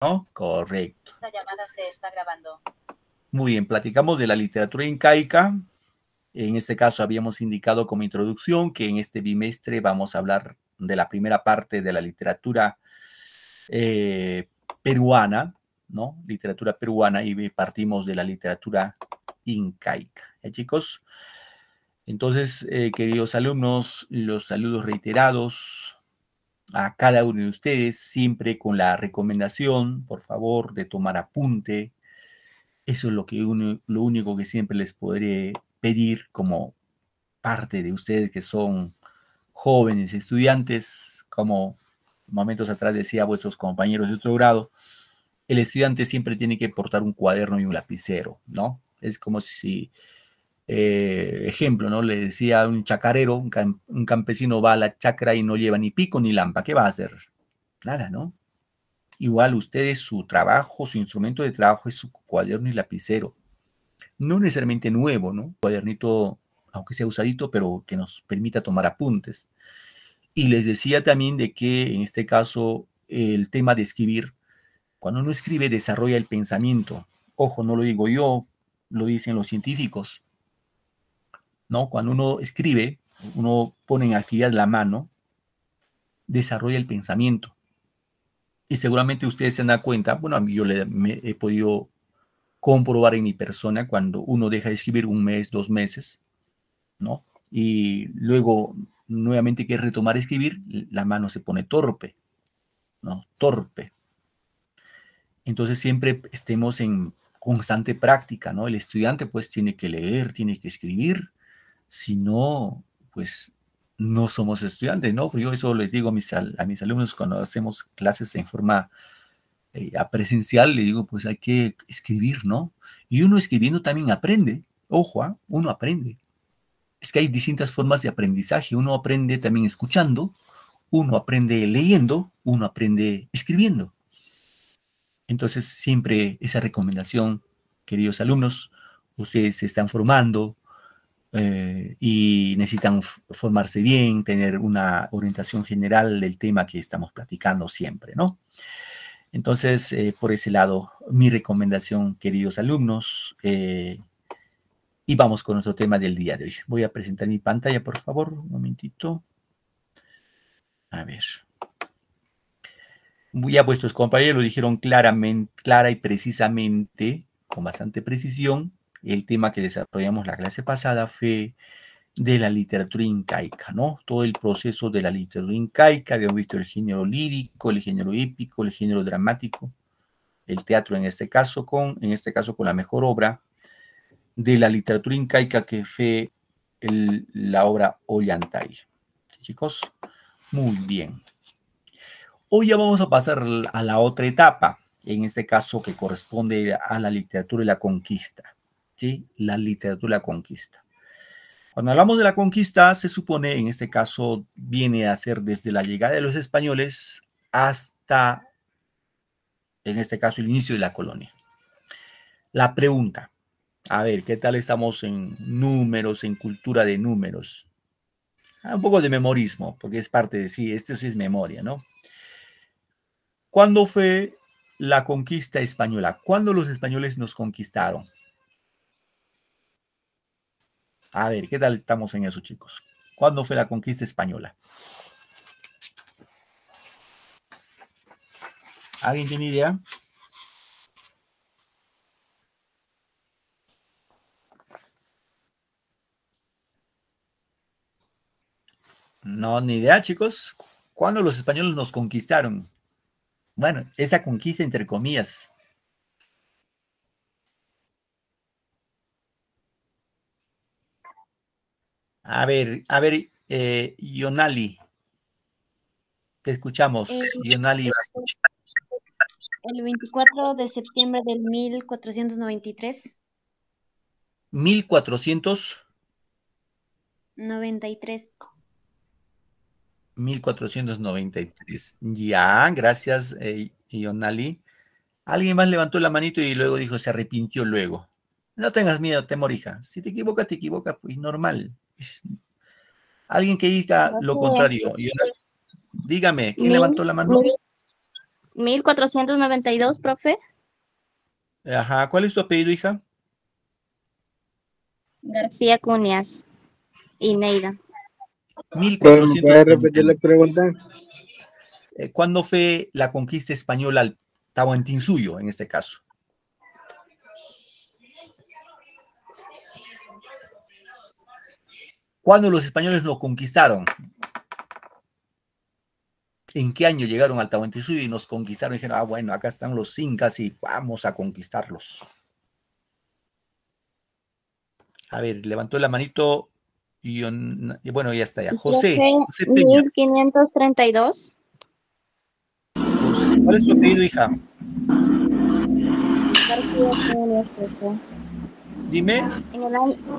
¿no? Correcto. Esta llamada se está grabando. Muy bien, platicamos de la literatura incaica. En este caso habíamos indicado como introducción que en este bimestre vamos a hablar de la primera parte de la literatura eh, peruana, ¿no? Literatura peruana y partimos de la literatura incaica. ¿Eh, chicos? Entonces, eh, queridos alumnos, los saludos reiterados a cada uno de ustedes, siempre con la recomendación, por favor, de tomar apunte. Eso es lo, que lo único que siempre les podré pedir como parte de ustedes que son jóvenes estudiantes, como momentos atrás decía vuestros compañeros de otro grado, el estudiante siempre tiene que portar un cuaderno y un lapicero, ¿no? Es como si eh, ejemplo, ¿no? Le decía a un chacarero, un, campesino va a la chacra y no lleva ni pico ni lampa, ¿qué va a hacer? Nada, ¿no? Igual ustedes, su trabajo, su instrumento de trabajo es su cuaderno y lapicero. No necesariamente nuevo, ¿no? Cuadernito, aunque sea usadito, pero que nos permita tomar apuntes. Y les decía también de que en este caso el tema de escribir, cuando uno escribe desarrolla el pensamiento. Ojo, no lo digo yo, lo dicen los científicos. ¿no? Cuando uno escribe, uno pone en actividad la mano, desarrolla el pensamiento. Y seguramente ustedes se dan cuenta, bueno, yo le, he podido comprobar en mi persona cuando uno deja de escribir un mes, dos meses, ¿no? Y luego nuevamente quiere retomar escribir, la mano se pone torpe, ¿no? Torpe. Entonces siempre estemos en constante práctica, ¿no? El estudiante pues tiene que leer, tiene que escribir, si no, pues no somos estudiantes, ¿no? Yo eso les digo a mis, alumnos cuando hacemos clases en forma eh, a presencial, les digo, pues hay que escribir, ¿no? Y uno escribiendo también aprende, ojo, ¿ah? uno aprende. Es que hay distintas formas de aprendizaje, uno aprende también escuchando, uno aprende leyendo, uno aprende escribiendo. Entonces, siempre esa recomendación, queridos alumnos, ustedes se están formando, eh, y necesitan formarse bien, tener una orientación general del tema que estamos platicando siempre, ¿no? Entonces, eh, por ese lado, mi recomendación, queridos alumnos, eh, y vamos con nuestro tema del día de hoy. Voy a presentar mi pantalla, por favor, un momentito. A ver. Ya vuestros compañeros lo dijeron claramente, clara y precisamente, con bastante precisión, el tema que desarrollamos la clase pasada fue de la literatura incaica, ¿no? Todo el proceso de la literatura incaica, habíamos visto el género lírico, el género épico, el género dramático, el teatro en este caso con, en este caso con la mejor obra de la literatura incaica que fue la obra Ollantay. chicos, muy bien. Hoy ya vamos a pasar a la otra etapa, en este caso que corresponde a la literatura y la conquista la literatura conquista. Cuando hablamos de la conquista, se supone, en este caso, viene a ser desde la llegada de los españoles hasta, en este caso, el inicio de la colonia. La pregunta, a ver, ¿qué tal estamos en números, en cultura de números? Ah, un poco de memorismo, porque es parte de sí, esto sí es memoria, ¿no? ¿Cuándo fue la conquista española? ¿Cuándo los españoles nos conquistaron? A ver, ¿qué tal estamos en eso, chicos? ¿Cuándo fue la conquista española? ¿Alguien tiene idea? No, ni idea, chicos. ¿Cuándo los españoles nos conquistaron? Bueno, esa conquista entre comillas, A ver, a ver, Yonali, eh, te escuchamos. Yonali. El 24 de septiembre del 1493. 1400. 93. 1493. Ya, gracias, Yonali. Eh, Alguien más levantó la manito y luego dijo, se arrepintió luego. No tengas miedo, temor, hija. Si te equivocas, te equivocas, pues normal. Alguien que diga lo contrario. dígame, ¿quién levantó la mano? 1492, profe. Ajá, ¿cuál es tu apellido, hija? García Cunias y Neida. 1492. Eh, ¿Cuándo fue la conquista española al Suyo en este caso? ¿Cuándo los españoles nos conquistaron? ¿En qué año llegaron al Tahuantinsuyo y nos conquistaron? dijeron, ah, bueno, acá están los incas y vamos a conquistarlos. A ver, levantó la manito y, bueno, ya está ya. José, José Peña. 1532. ¿cuál es tu apellido, hija? Dime.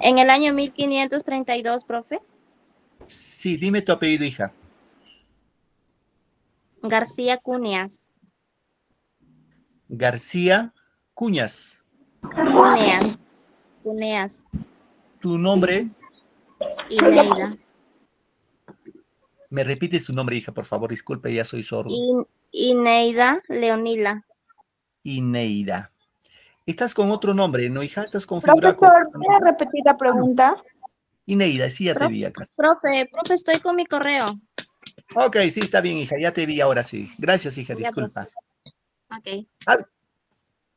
En el, año, 1532, profe. Sí, dime tu apellido, hija. García Cuñas. García Cuñas. Cuneas. Cuneas. ¿Tu nombre? Ineida. ¿Me repites tu nombre, hija, por favor? Disculpe, ya soy sordo. Ineida Leonila. Ineida. Estás con otro nombre, ¿no, hija? Estás configurado. Profesor, voy a repetir la pregunta? Ineida, sí, ya te vi acá. Profe, profe, estoy con mi correo. Ok, sí, está bien, hija, ya te vi ahora sí. Gracias, hija, disculpa. Ok.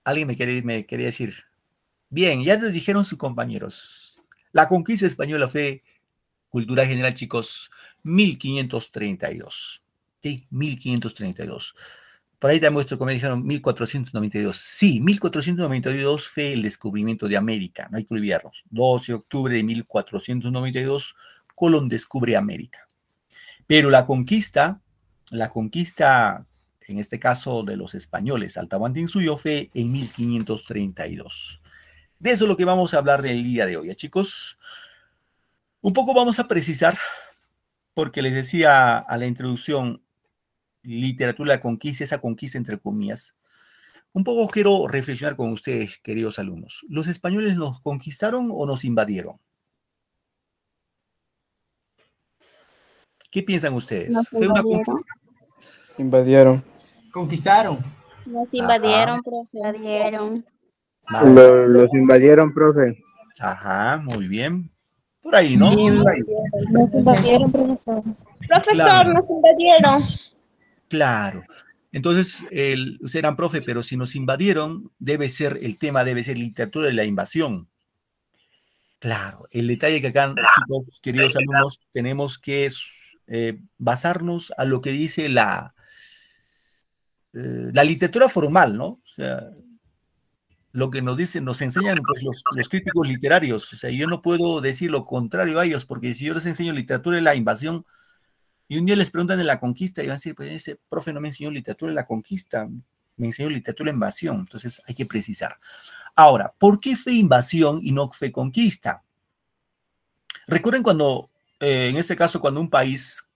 Alguien me quería, me quería decir. Bien, ya les dijeron sus compañeros. La conquista española fue cultura general, chicos, 1532. Sí, 1532. Por ahí muestro que como dijeron, 1492. Sí, 1492 fue el descubrimiento de América, no hay que olvidarnos. 12 de octubre de 1492, Colón descubre América. Pero la conquista, la conquista, en este caso de los españoles, Suyo, fue en 1532. De eso es lo que vamos a hablar el día de hoy, ¿eh, chicos. Un poco vamos a precisar, porque les decía a la introducción, literatura, la conquista, esa conquista entre comillas. Un poco quiero reflexionar con ustedes, queridos alumnos. ¿Los españoles nos conquistaron o nos invadieron? ¿Qué piensan ustedes? invadieron. Conquistaron. Nos invadieron, profe. Invadieron. invadieron, profe. Ajá, muy bien. Por ahí, ¿no? Nos invadieron, profesor. Profesor, nos invadieron. Claro. Entonces, el, usted era profe, pero si nos invadieron, debe ser, el tema debe ser literatura de la invasión. Claro, el detalle que acá, queridos alumnos, tenemos que eh, basarnos a lo que dice la, eh, la literatura formal, ¿no? O sea, lo que nos dicen, nos enseñan pues, los, los, críticos literarios. O sea, yo no puedo decir lo contrario a ellos, porque si yo les enseño literatura de la invasión, y un día les preguntan de la conquista y van a decir, pues ese profe no me enseñó literatura en la conquista, me enseñó literatura en invasión. Entonces hay que precisar. Ahora, ¿por qué fue invasión y no fue conquista? Recuerden cuando, eh, en este caso, cuando un país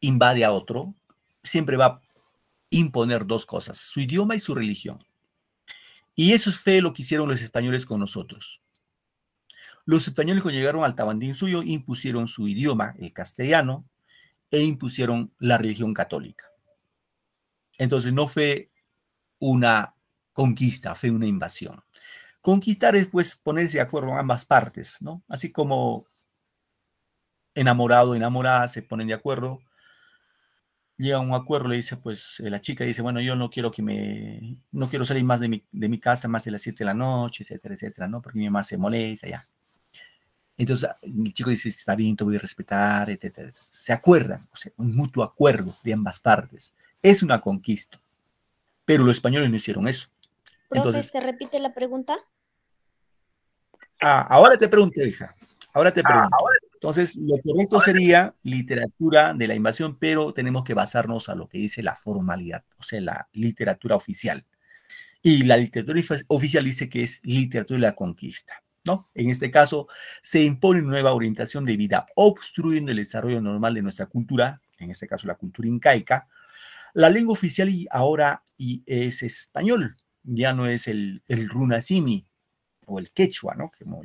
invade a otro, siempre va a imponer dos cosas, su idioma y su religión. Y eso fue lo que hicieron los españoles con nosotros. Los españoles cuando llegaron al Tabandín suyo, impusieron su idioma, el castellano, e impusieron la religión católica. Entonces no fue una conquista, fue una invasión. Conquistar es pues ponerse de acuerdo en ambas partes, ¿no? Así como enamorado, enamorada se ponen de acuerdo, llega a un acuerdo, le dice, pues eh, la chica dice, bueno, yo no quiero que me, no quiero salir más de mi, de mi casa más de las 7 de la noche, etcétera, etcétera, ¿no? Porque mi mamá se molesta, ya. Entonces el ah, chico dice, está bien, te voy a respetar, etc. Se acuerdan, o sea, un mutuo acuerdo de ambas partes. Es una conquista. Pero los españoles no hicieron eso. Entonces, ¿se repite la pregunta? Ah, ahora te pregunto, hija. Ahora te ah, pregunto. Entonces, lo correcto sería literatura de la invasión, pero tenemos que basarnos a lo que dice la formalidad, o sea, la literatura oficial. Y la literatura oficial dice que es literatura de la conquista. En este caso, se impone una nueva orientación de vida, obstruyendo el desarrollo normal de nuestra cultura, en este caso la cultura incaica. La lengua oficial ahora es español, ya no es el, runasimi o el quechua, ¿no? Como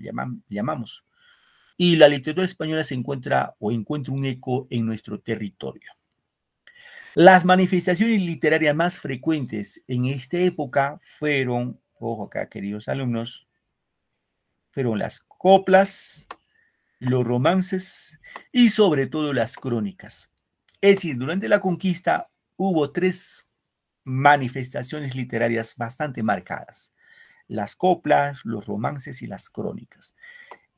llamamos. Y la literatura española se encuentra o encuentra un eco en nuestro territorio. Las manifestaciones literarias más frecuentes en esta época fueron, ojo acá, queridos alumnos, fueron las coplas, los romances y sobre todo las crónicas. Es decir, durante la conquista hubo tres manifestaciones literarias bastante marcadas. Las coplas, los romances y las crónicas.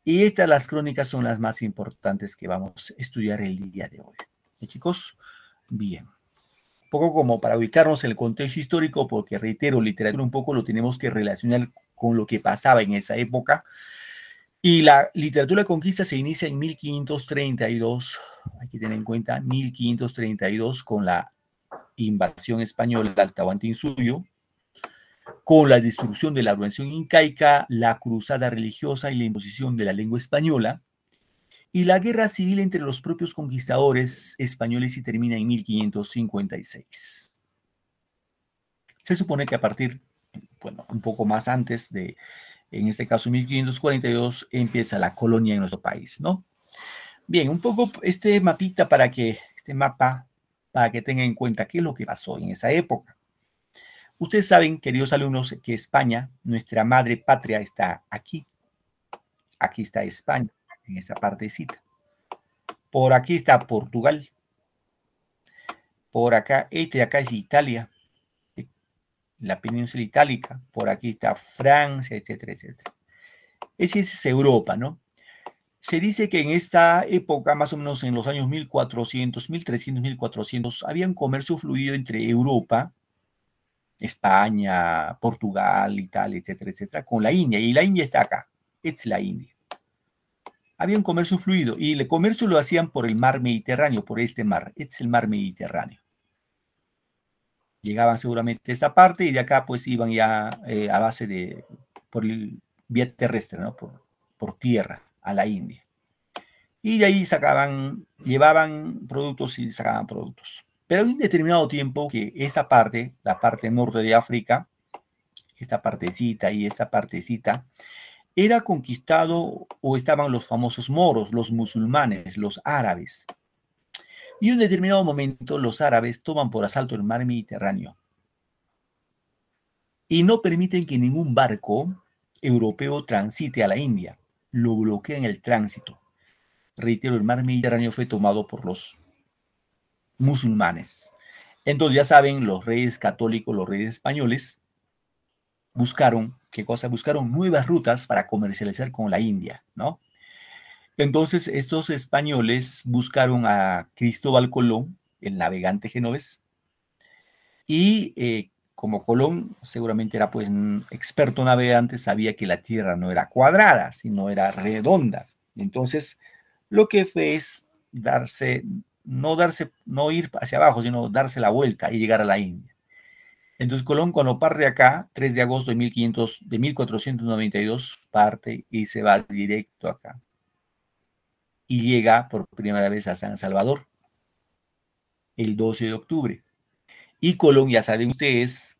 Y estas las crónicas son las más importantes que vamos a estudiar el día de hoy. ¿Sí, chicos? Bien. Un poco como para ubicarnos en el contexto histórico, porque reitero, literatura un poco lo tenemos que relacionar con lo que pasaba en esa época. Y la literatura de conquista se inicia en 1532, hay que tener en cuenta 1532 con la invasión española al Tahuantinsuyo, con la destrucción de la organización incaica, la cruzada religiosa y la imposición de la lengua española, y la guerra civil entre los propios conquistadores españoles y termina en 1556. Se supone que a partir bueno, un poco más antes de, en este caso, 1542, empieza la colonia en nuestro país, ¿no? Bien, un poco este mapita para que, este mapa, para que tengan en cuenta qué es lo que pasó en esa época. Ustedes saben, queridos alumnos, que España, nuestra madre patria, está aquí. Aquí está España, en esa partecita. Por aquí está Portugal. Por acá, este de acá es Italia la península itálica, por aquí está Francia, etcétera, etcétera. Ese es Europa, ¿no? Se dice que en esta época, más o menos en los años 1400, 1300, 1400, había un comercio fluido entre Europa, España, Portugal, Italia, etcétera, etcétera, con la India. Y la India está acá, es la India. Había un comercio fluido y el comercio lo hacían por el mar Mediterráneo, por este mar, es el mar Mediterráneo llegaban seguramente a esta parte y de acá pues iban ya eh, a base de, por el, vía terrestre, ¿no? Por, por tierra a la India. Y de ahí sacaban, llevaban productos y sacaban productos. Pero en un determinado tiempo que esa parte, la parte norte de África, esta partecita y esta partecita, era conquistado o estaban los famosos moros, los musulmanes, los árabes. Y en un determinado momento los árabes toman por asalto el mar Mediterráneo y no permiten que ningún barco europeo transite a la India. Lo bloquean el tránsito. Reitero, el mar Mediterráneo fue tomado por los musulmanes. Entonces ya saben, los reyes católicos, los reyes españoles, buscaron, ¿qué cosa? Buscaron nuevas rutas para comercializar con la India, ¿no? Entonces, estos españoles buscaron a Cristóbal Colón, el navegante genovés, y eh, como Colón seguramente era pues un experto navegante, sabía que la Tierra no era cuadrada, sino era redonda. Entonces, lo que fue es darse, no darse, no ir hacia abajo, sino darse la vuelta y llegar a la India. Entonces Colón cuando parte acá, 3 de agosto de, 1500, de 1492, parte y se va directo acá y llega por primera vez a San Salvador el 12 de octubre. Y Colombia saben ustedes,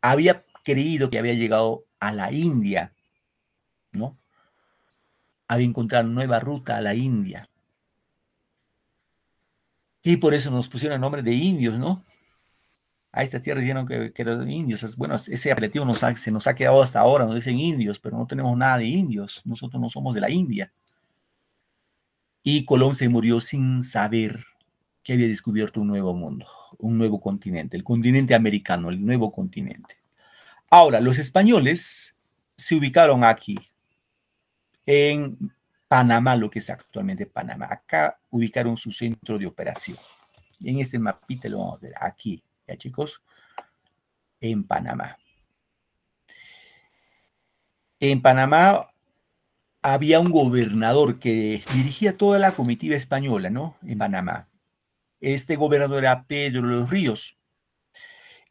había creído que había llegado a la India, ¿no? Había encontrado nueva ruta a la India. Y por eso nos pusieron el nombre de indios, ¿no? A estas tierras dijeron que, que eran indios. Bueno, ese apelativo nos se nos ha quedado hasta ahora, nos dicen indios, pero no tenemos nada de indios. Nosotros no somos de la India. Y Colón se murió sin saber que había descubierto un nuevo mundo, un nuevo continente, el continente americano, el nuevo continente. Ahora, los españoles se ubicaron aquí, en Panamá, lo que es actualmente Panamá. Acá ubicaron su centro de operación. En este mapita lo vamos a ver aquí, ya chicos, en Panamá. En Panamá había un gobernador que dirigía toda la comitiva española, ¿no? En Panamá. Este gobernador era Pedro de los Ríos.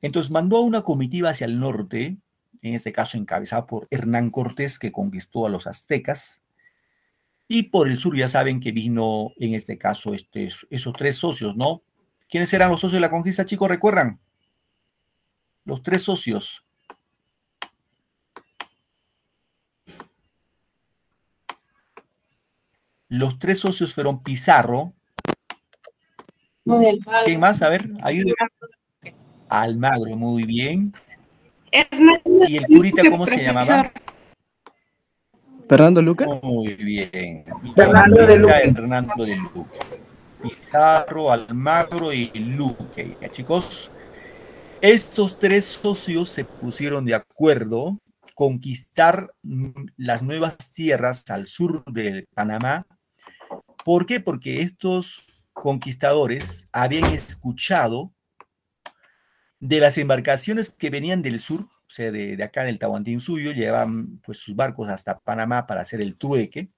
Entonces mandó a una comitiva hacia el norte, en este caso encabezada por Hernán Cortés, que conquistó a los aztecas. Y por el sur ya saben que vino, en este caso, este, esos tres socios, ¿no? ¿Quiénes eran los socios de la conquista, chicos? ¿Recuerdan? Los tres socios. Los tres socios fueron Pizarro. ¿Quién más? A ver, Almagro, muy bien. ¿Y el curita cómo se llamaba? Fernando Luca. Muy bien. Fernando de Luca. de Pizarro, Almagro y Luque. chicos, estos tres socios se pusieron de acuerdo conquistar las nuevas tierras al sur del Panamá ¿Por qué? Porque estos conquistadores habían escuchado de las embarcaciones que venían del sur, o sea, de, de acá del suyo, llevaban pues sus barcos hasta Panamá para hacer el trueque,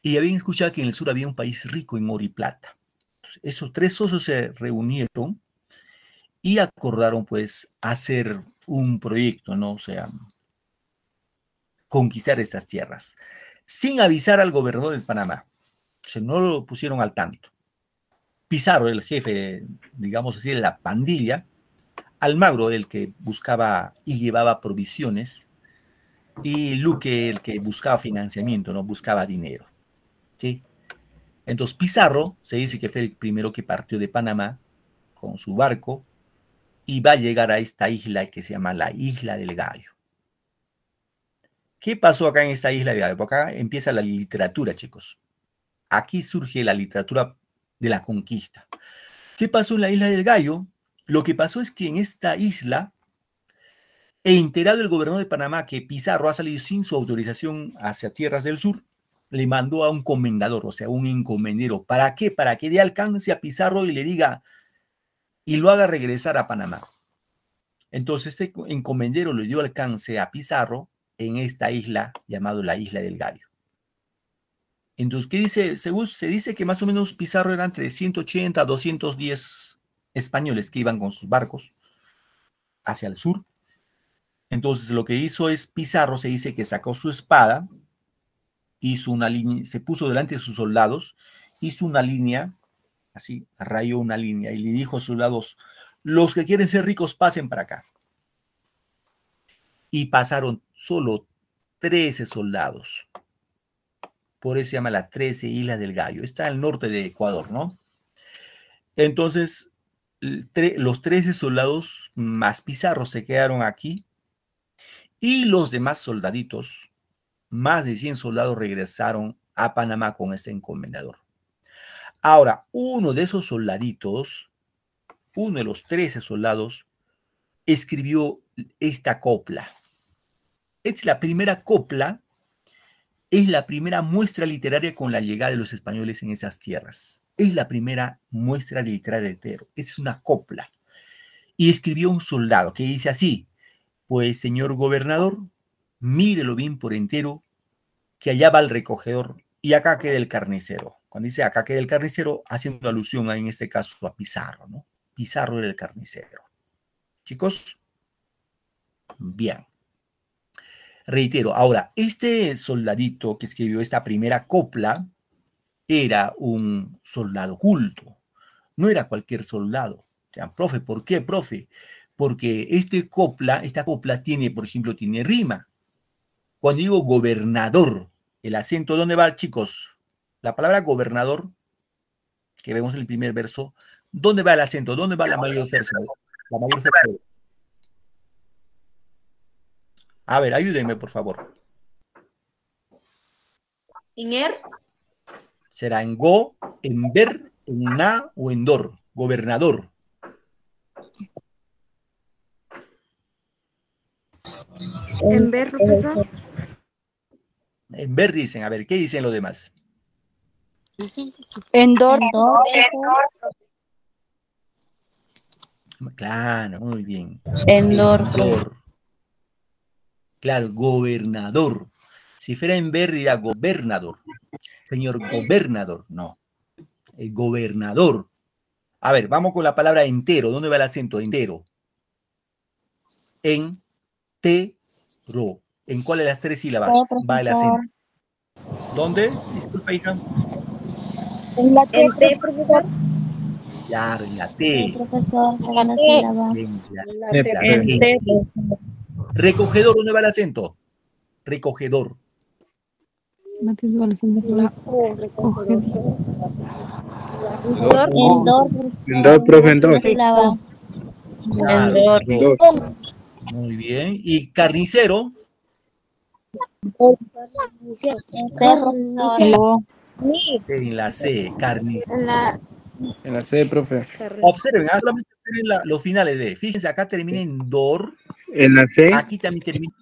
y habían escuchado que en el sur había un país rico en oro y plata. esos tres socios se reunieron y acordaron pues hacer un proyecto, ¿no? O sea, conquistar estas tierras, sin avisar al gobernador de Panamá no lo pusieron al tanto. Pizarro, el jefe, digamos así, de la pandilla, Almagro, el que buscaba y llevaba provisiones, y Luque, el que buscaba financiamiento, no buscaba dinero. ¿sí? Entonces Pizarro, se dice que fue el primero que partió de Panamá con su barco y va a llegar a esta isla que se llama la Isla del Gallo. ¿Qué pasó acá en esta isla del Gallo? Porque acá empieza la literatura, chicos. Aquí surge la literatura de la conquista. ¿Qué pasó en la isla del Gallo? Lo que pasó es que en esta isla, e enterado el gobernador de Panamá que Pizarro ha salido sin su autorización hacia tierras del sur, le mandó a un comendador, o sea, un encomendero. ¿Para qué? Para que dé alcance a Pizarro y le diga y lo haga regresar a Panamá. Entonces este encomendero le dio alcance a Pizarro en esta isla llamada la Isla del Gallo. Entonces, ¿qué dice? Según se dice que más o menos Pizarro eran entre 180 a 210 españoles que iban con sus barcos hacia el sur. Entonces, lo que hizo es Pizarro se dice que sacó su espada, hizo una línea, se puso delante de sus soldados, hizo una línea, así, rayó una línea y le dijo a sus soldados, los que quieren ser ricos pasen para acá. Y pasaron solo 13 soldados por eso se llama las 13 Islas del Gallo. Está al norte de Ecuador, ¿no? Entonces, los 13 soldados más pizarros se quedaron aquí y los demás soldaditos, más de 100 soldados regresaron a Panamá con este encomendador. Ahora, uno de esos soldaditos, uno de los 13 soldados, escribió esta copla. Es la primera copla es la primera muestra literaria con la llegada de los españoles en esas tierras. Es la primera muestra literaria entero. Es una copla. Y escribió un soldado que dice así, pues señor gobernador, mírelo bien por entero, que allá va el recogedor y acá queda el carnicero. Cuando dice acá queda el carnicero, haciendo alusión en este caso a Pizarro, ¿no? Pizarro era el carnicero. Chicos, bien. Reitero, ahora, este soldadito que escribió esta primera copla era un soldado culto, no era cualquier soldado. O sea, profe, ¿por qué, profe? Porque este copla, esta copla tiene, por ejemplo, tiene rima. Cuando digo gobernador, el acento, ¿dónde va, chicos? La palabra gobernador, que vemos en el primer verso, ¿dónde va el acento? ¿Dónde va la mayor fuerza? La mayor a ver, ayúdenme, por favor. ¿En er? Será en go, en ver, en na o en dor. Gobernador. En ver, profesor. En ver dicen, a ver, ¿qué dicen los demás? En dor. Claro, muy bien. En dor. Claro, gobernador. Si fuera en verde, gobernador. Señor gobernador, no. El gobernador. A ver, vamos con la palabra entero. ¿Dónde va el acento? Entero. En te ro. ¿En cuál de las tres sílabas va el acento? ¿Dónde? Disculpa, hija. En la T, profesor. en la T. Profesor, en la T. En la T. Recogedor, ¿dónde va el acento? Recogedor. Matías va acento. Endor. Endor, profe, endor. Endor. Muy bien. ¿Y carnicero? En la C, carnicero. En la C, profe. Observen, ah, solamente observen los finales de. Fíjense, acá termina en dor, en la C. Aquí también termina.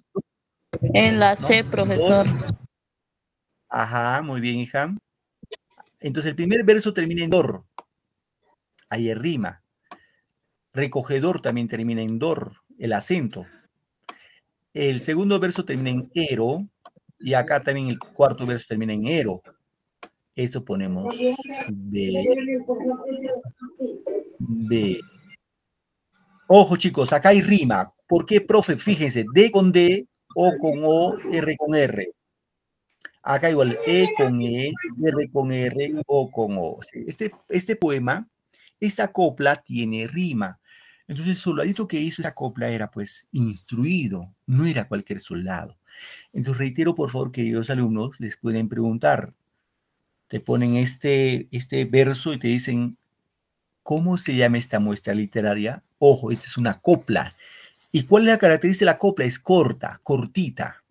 En la C, profesor. Ajá, muy bien, hija. Entonces el primer verso termina en dor. Ahí es rima. Recogedor también termina en dor, el acento. El segundo verso termina en ero. Y acá también el cuarto verso termina en ero. eso ponemos B. B. Ojo chicos, acá hay rima. ¿Por qué, profe? Fíjense, D con D, O con O, R con R. Acá igual, E con E, R con R, O con O. Este, este poema, esta copla tiene rima. Entonces el soldadito que hizo esta copla era pues instruido, no era cualquier soldado. Entonces reitero, por favor, queridos alumnos, les pueden preguntar. Te ponen este, este verso y te dicen, ¿cómo se llama esta muestra literaria? Ojo, esta es una copla. ¿Y cuál es la característica de la copla? Es corta, cortita.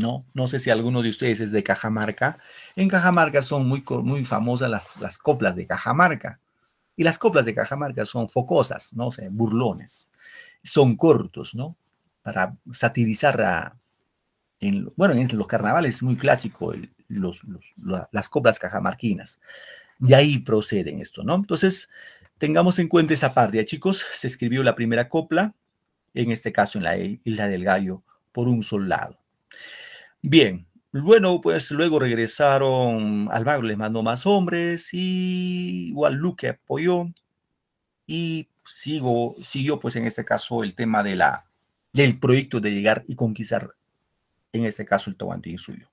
¿No? no sé si alguno de ustedes es de Cajamarca. En Cajamarca son muy, muy famosas las, coplas de Cajamarca. Y las coplas de Cajamarca son focosas, ¿no? O burlones. Son cortos, ¿no? Para satirizar a... bueno, en los carnavales es muy clásico las coplas cajamarquinas. De ahí proceden esto, ¿no? Entonces, tengamos en cuenta esa parte. chicos, se escribió la primera copla, en este caso en la Isla del Gallo, por un soldado. Bien, bueno, pues luego regresaron, Almagro les mandó más hombres y igual apoyó y sigo, siguió pues en este caso el tema de la, del proyecto de llegar y conquistar, en este caso el suyo.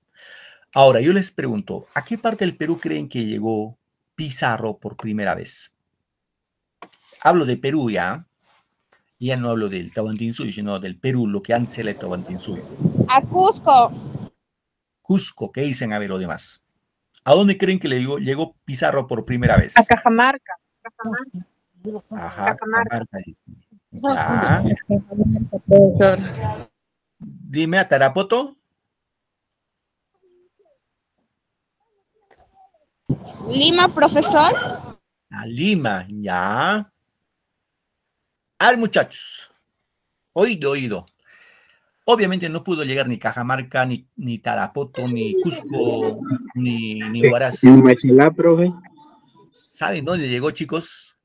Ahora, yo les pregunto, ¿a qué parte del Perú creen que llegó Pizarro por primera vez? Hablo de Perú ya, ya no hablo del Tahuantinsuyo, sino del Perú, lo que antes era el Tahuantinsuyo. A Cusco. Cusco, ¿qué dicen a ver lo demás? ¿A dónde creen que le digo, llegó Pizarro por primera vez? A Cajamarca. Cajamarca. Ajá, Cajamarca. Dime a Tarapoto. Lima, profesor. A Lima, ya muchachos, oído, oído. Obviamente no pudo llegar ni Cajamarca, ni, ni Tarapoto, ni Cusco, ni, ni Huaraz. ¿Saben dónde llegó, chicos?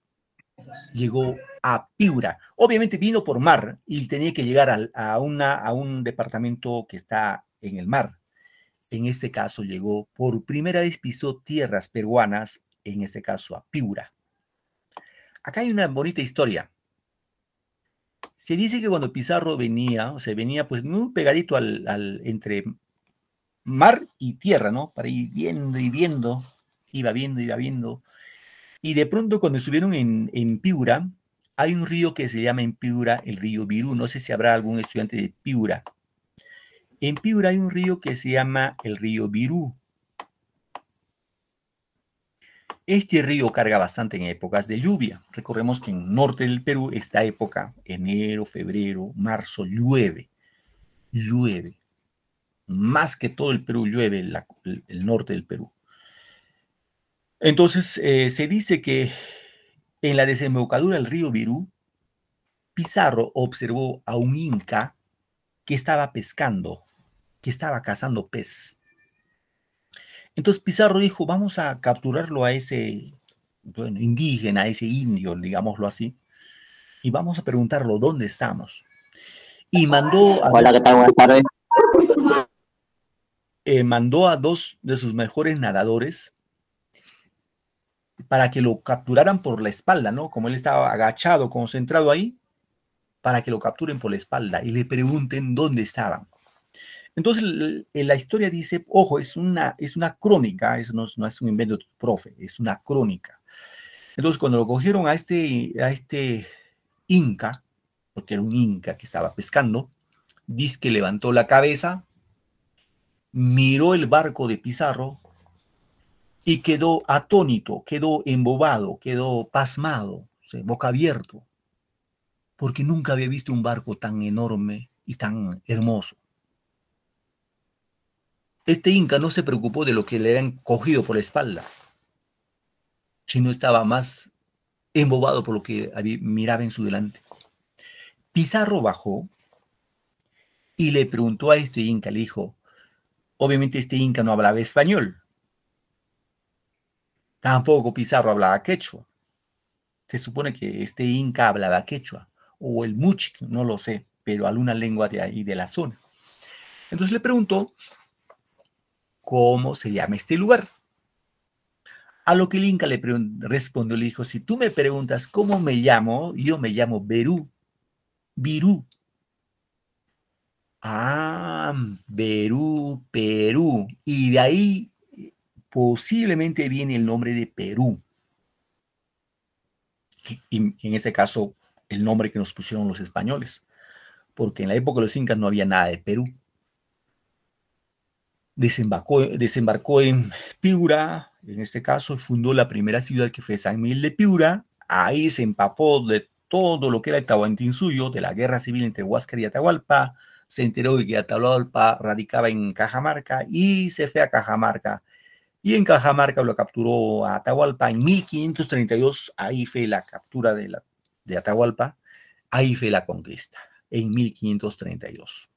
Llegó a Piura. Obviamente vino por mar y tenía que llegar a, una, a un departamento que está en el mar. En este caso llegó por primera vez pisó tierras peruanas, en este caso a Piura. Acá hay una bonita historia. Se dice que cuando Pizarro venía, o sea, venía pues muy pegadito al, entre mar y tierra, ¿no? Para ir viendo y viendo, iba viendo, y iba viendo. Y de pronto cuando estuvieron en Piura, hay un río que se llama en Piura el río Virú. No sé si habrá algún estudiante de Piura. En Piura hay un río que se llama el río Virú. Este río carga bastante en épocas de lluvia. Recordemos que en el norte del Perú, esta época, enero, febrero, marzo, llueve. Llueve. Más que todo el Perú llueve el norte del Perú. Entonces, eh, se dice que en la desembocadura del río Virú, Pizarro observó a un inca que estaba pescando, que estaba cazando pez. Entonces Pizarro dijo, vamos a capturarlo a ese indígena, a ese indio, digámoslo así, y vamos a preguntarlo dónde estamos. Y mandó a, eh, mandó a dos de sus mejores nadadores para que lo capturaran por la espalda, ¿no? Como él estaba agachado, concentrado ahí, para que lo capturen por la espalda y le pregunten dónde estaban. Entonces, eh, la historia dice, ojo, es una, es una crónica, eso no, es un invento profe, es una crónica. Entonces, cuando lo cogieron a este, a este inca, porque era un inca que estaba pescando, dice que levantó la cabeza, miró el barco de Pizarro y quedó atónito, quedó embobado, quedó pasmado, boca abierto, porque nunca había visto un barco tan enorme y tan hermoso. Este inca no se preocupó de lo que le habían cogido por la espalda, sino estaba más embobado por lo que miraba en su delante. Pizarro bajó y le preguntó a este inca, le dijo, obviamente este inca no hablaba español, tampoco Pizarro hablaba quechua, se supone que este inca hablaba quechua o el muchik, no lo sé, pero alguna lengua de ahí de la zona. Entonces le preguntó cómo se llama este lugar. A lo que el Inca le respondió, le dijo, si tú me preguntas cómo me llamo, yo me llamo Berú, Virú. Ah, Perú, Perú. Y de ahí posiblemente viene el nombre de Perú. Y en este caso, el nombre que nos pusieron los españoles. Porque en la época de los incas no había nada de Perú. Desembarcó, desembarcó en Piura, en este caso fundó la primera ciudad que fue San Miguel de Piura, ahí se empapó de todo lo que era el Suyo, de la guerra civil entre Huáscar y Atahualpa, se enteró de que Atahualpa radicaba en Cajamarca y se fue a Cajamarca. Y en Cajamarca lo capturó Atahualpa en 1532, ahí fue la captura de, la, de Atahualpa, ahí fue la conquista, en 1532.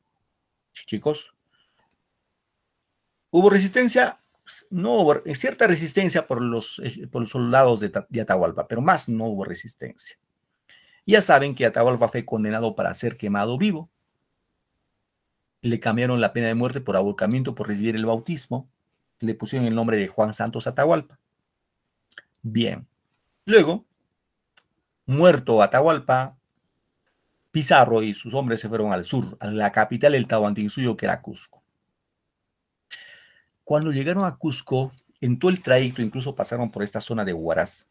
Chicos, Hubo resistencia, pues, no hubo cierta resistencia por los, eh, los soldados de, Atahualpa, pero más no hubo resistencia. Ya saben que Atahualpa fue condenado para ser quemado vivo. Le cambiaron la pena de muerte por abocamiento por recibir el bautismo. Le pusieron el nombre de Juan Santos Atahualpa. Bien. Luego, muerto Atahualpa, Pizarro y sus hombres se fueron al sur, a la capital del Tahuantinsuyo, que era Cusco. Cuando llegaron a Cusco, en todo el trayecto, incluso pasaron por esta zona de Huaraz,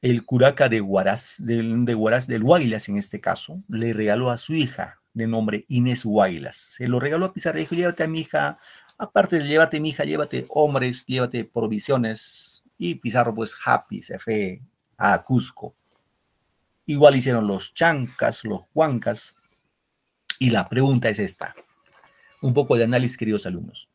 el curaca de Huaraz, del, de Huaraz, del Huaylas en este caso, le regaló a su hija, de nombre Inés Huaylas, se lo regaló a Pizarro, le dijo, llévate a mi hija, aparte de llévate mi hija, llévate hombres, llévate provisiones, y Pizarro pues happy, se fue a Cusco. Igual hicieron los chancas, los huancas, y la pregunta es esta, un poco de análisis, queridos alumnos.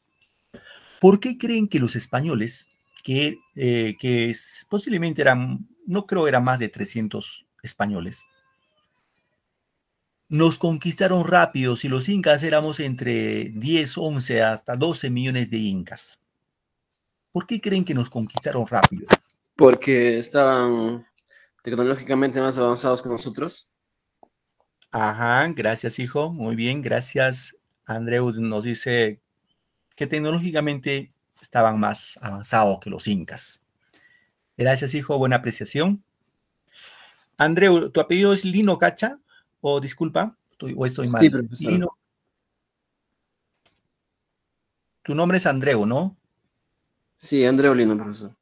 ¿Por qué creen que los españoles, que, eh, posiblemente eran, no creo eran más de 300 españoles, nos conquistaron rápido. Si los incas éramos entre 10, 11 hasta 12 millones de incas. ¿Por qué creen que nos conquistaron rápido? Porque estaban tecnológicamente más avanzados que nosotros. Ajá, gracias hijo, muy bien, gracias Andreu nos dice que tecnológicamente estaban más avanzados que los incas. Gracias, hijo, buena apreciación. Andreu, ¿tu apellido es Lino Cacha? O disculpa, o estoy mal. Tu nombre es Andreu, ¿no? Sí, Andreu Lino, profesor.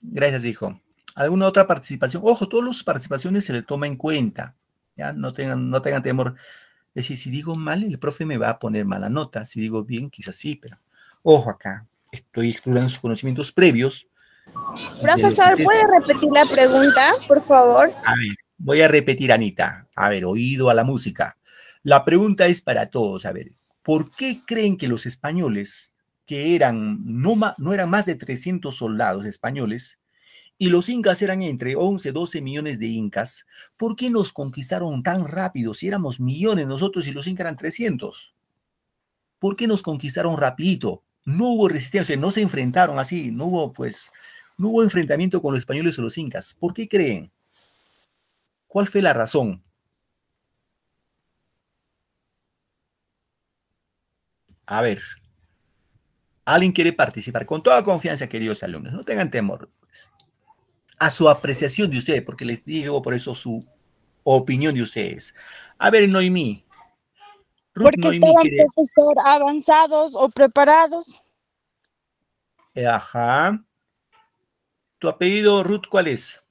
Gracias, hijo. ¿Alguna otra participación? Ojo, todas las participaciones se le toma en cuenta. Ya, no tengan, no tengan temor. Es decir, si digo mal, el profe me va a poner mala nota. Si digo bien, quizás sí, pero ojo acá, estoy explorando sus conocimientos previos. Eh, Profesor, ¿puede repetir la pregunta, por favor? A ver, voy a repetir, Anita. A ver, oído a la música. La pregunta es para todos. A ver, ¿por qué creen que los españoles, que eran no, no eran más de 300 soldados españoles, y los incas eran entre 11, 12 millones de incas, ¿por qué nos conquistaron tan rápido si éramos millones nosotros y los incas eran 300? ¿Por qué nos conquistaron rapidito? No hubo resistencia, no se enfrentaron así, no hubo pues, no hubo enfrentamiento con los españoles o los incas. ¿Por qué creen? ¿Cuál fue la razón? A ver, ¿alguien quiere participar? Con toda confianza, queridos alumnos, no tengan temor. Pues a su apreciación de ustedes, porque les digo por eso su opinión de ustedes. A ver, Noemí. Ruth porque estaban quiere... Pues, este, avanzados o preparados. Eh, ajá. ¿Tu apellido, Ruth, cuál es?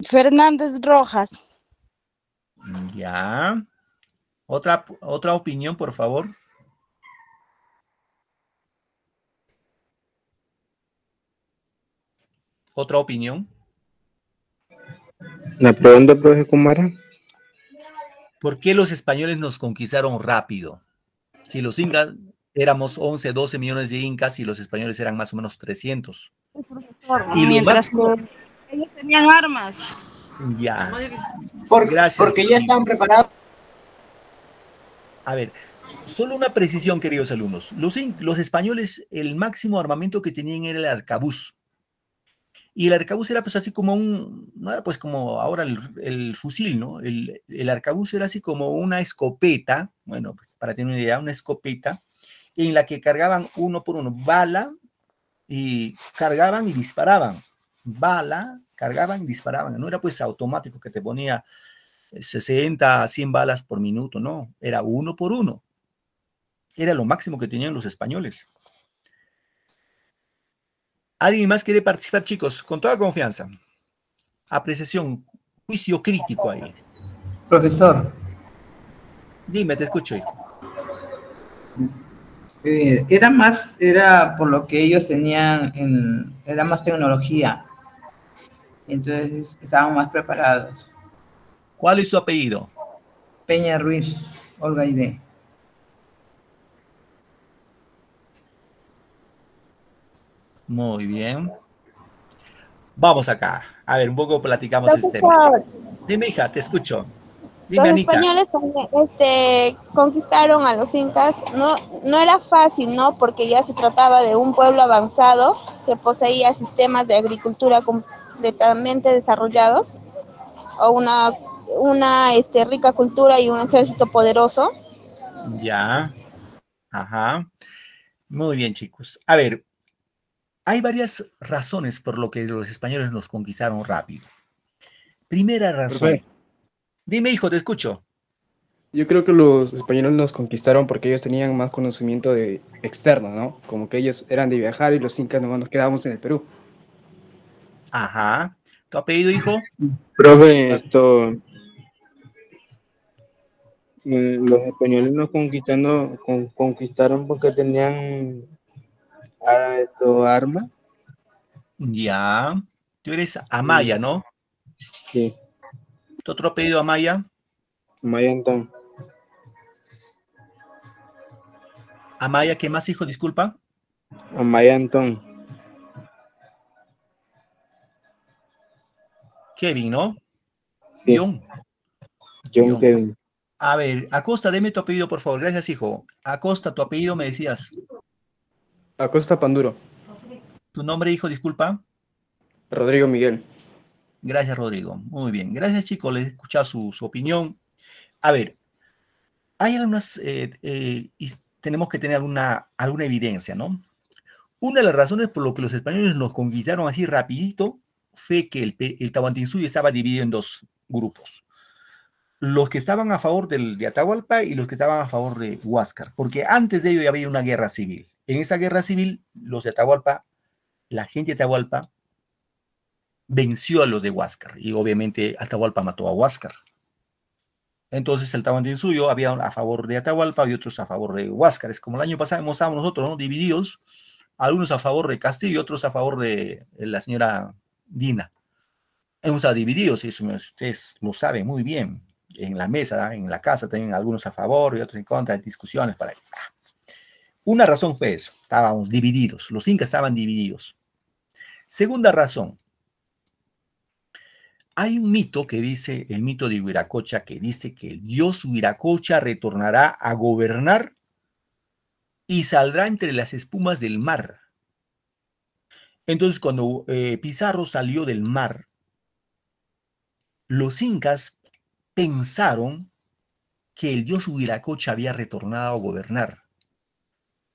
Fernández Rojas. Ya. Otra, otra opinión, por favor. ¿Otra opinión? La pregunta, profe pues, Kumara. ¿Por qué los españoles nos conquistaron rápido? Si los incas éramos 11, 12 millones de incas y los españoles eran más o menos 300. y mientras ellos tenían armas. Ya. Porque, Gracias, porque ya estaban preparados. A ver, solo una precisión, queridos alumnos. Los, los españoles, el máximo armamento que tenían era el arcabuz. Y el arcabuz era pues así como un, no era pues como ahora el, fusil, ¿no? El, el, arcabuz era así como una escopeta, bueno, pues, para tener una idea, una escopeta, en la que cargaban uno por uno bala y cargaban y disparaban. Bala, cargaban y disparaban. No era pues automático que te ponía 60, eh, 100 balas por minuto, no, era uno por uno. Era lo máximo que tenían los españoles. ¿Alguien más quiere participar, chicos? Con toda confianza. Apreciación, juicio crítico ahí. Profesor. Dime, te escucho, hijo. Eh, era más, era por lo que ellos tenían, en, era más tecnología. Entonces estaban más preparados. ¿Cuál es su apellido? Peña Ruiz, Olga Ide. Muy bien. Vamos acá. A ver, un poco platicamos este Dime, hija, te escucho. los españoles este, conquistaron a los incas. No, no era fácil, ¿no? Porque ya se trataba de un pueblo avanzado que poseía sistemas de agricultura completamente desarrollados o una, una este, rica cultura y un ejército poderoso. Ya. Ajá. Muy bien, chicos. A ver, hay varias razones por lo que los españoles nos conquistaron rápido. Primera razón. Dime, hijo, te escucho. Yo creo que los españoles nos conquistaron porque ellos tenían más conocimiento de externo, ¿no? Como que ellos eran de viajar y los incas nomás nos quedábamos en el Perú. Ajá. ¿Tu apellido, hijo? Profe, esto, eh, los españoles nos conquistando, conquistaron porque tenían Ah, ¿tú arma. Ya. Tú eres Amaya, ¿no? Sí. ¿Tu otro apellido Amaya? Amaya Antón. Amaya, ¿qué más, hijo? Disculpa. Amaya Antón. Kevin, ¿no? Sí. A ver, Acosta, deme tu apellido, por favor. Gracias, hijo. Acosta, tu apellido me decías. Acosta Panduro. ¿Tu nombre, hijo? Disculpa. Rodrigo Miguel. Gracias, Rodrigo. Muy bien. Gracias, chicos. Les he escuchado su, opinión. A ver, hay algunas, y eh, eh, tenemos que tener alguna, alguna evidencia, ¿no? Una de las razones por lo que los españoles nos conquistaron así rapidito fue que el, el Tahuantinsuyo estaba dividido en dos grupos. Los que estaban a favor del, de Atahualpa y los que estaban a favor de Huáscar, porque antes de ello ya había una guerra civil. En esa guerra civil, los de Atahualpa, la gente de Atahualpa, venció a los de Huáscar. Y obviamente Atahualpa mató a Huáscar. Entonces el suyo había a favor de Atahualpa y otros a favor de Huáscar. Es como el año pasado hemos estado nosotros, ¿no? Divididos, algunos a favor de Castillo y otros a favor de eh, la señora Dina. Hemos estado divididos, y eso ustedes lo saben muy bien. En la mesa, en la casa, también, algunos a favor y otros en contra, discusiones para... Una razón fue eso, estábamos divididos, los incas estaban divididos. Segunda razón, hay un mito que dice, el mito de Huiracocha, que dice que el dios Huiracocha retornará a gobernar y saldrá entre las espumas del mar. Entonces, cuando eh, Pizarro salió del mar, los incas pensaron que el dios Huiracocha había retornado a gobernar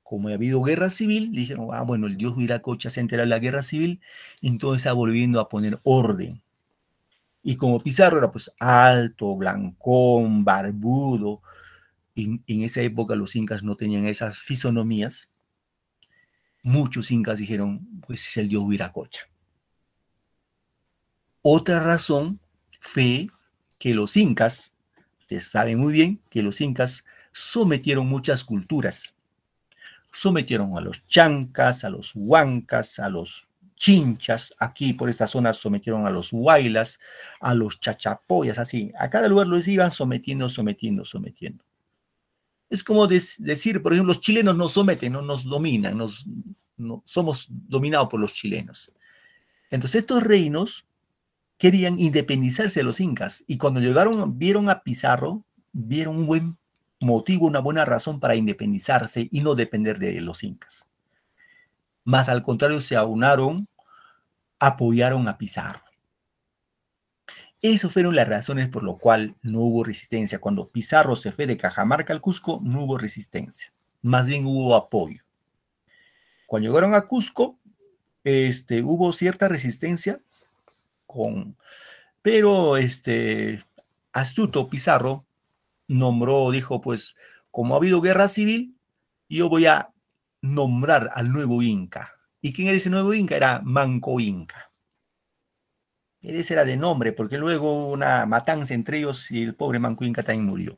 como ha habido guerra civil, dijeron, ah, bueno, el dios Viracocha se entera de la guerra civil, entonces está volviendo a poner orden. Y como Pizarro era pues alto, blancón, barbudo, en, esa época los incas no tenían esas fisonomías, muchos incas dijeron, pues es el dios Viracocha. Otra razón fue que los incas, ustedes saben muy bien que los incas sometieron muchas culturas sometieron a los chancas, a los huancas, a los chinchas, aquí por esta zona sometieron a los huaylas, a los chachapoyas, así. A cada lugar los iban sometiendo, sometiendo, sometiendo. Es como decir, por ejemplo, los chilenos nos someten, no nos dominan, nos, somos dominados por los chilenos. Entonces estos reinos querían independizarse de los incas y cuando llegaron, vieron a Pizarro, vieron un buen motivo, una buena razón para independizarse y no depender de los incas. Más al contrario, se aunaron, apoyaron a Pizarro. Esas fueron las razones por lo cual no hubo resistencia. Cuando Pizarro se fue de Cajamarca al Cusco, no hubo resistencia. Más bien hubo apoyo. Cuando llegaron a Cusco, este, hubo cierta resistencia, con, pero este, astuto Pizarro nombró, dijo, pues como ha habido guerra civil, yo voy a nombrar al nuevo Inca. ¿Y quién era ese nuevo Inca? Era Manco Inca. Ese era de nombre, porque luego una matanza entre ellos y el pobre Manco Inca también murió.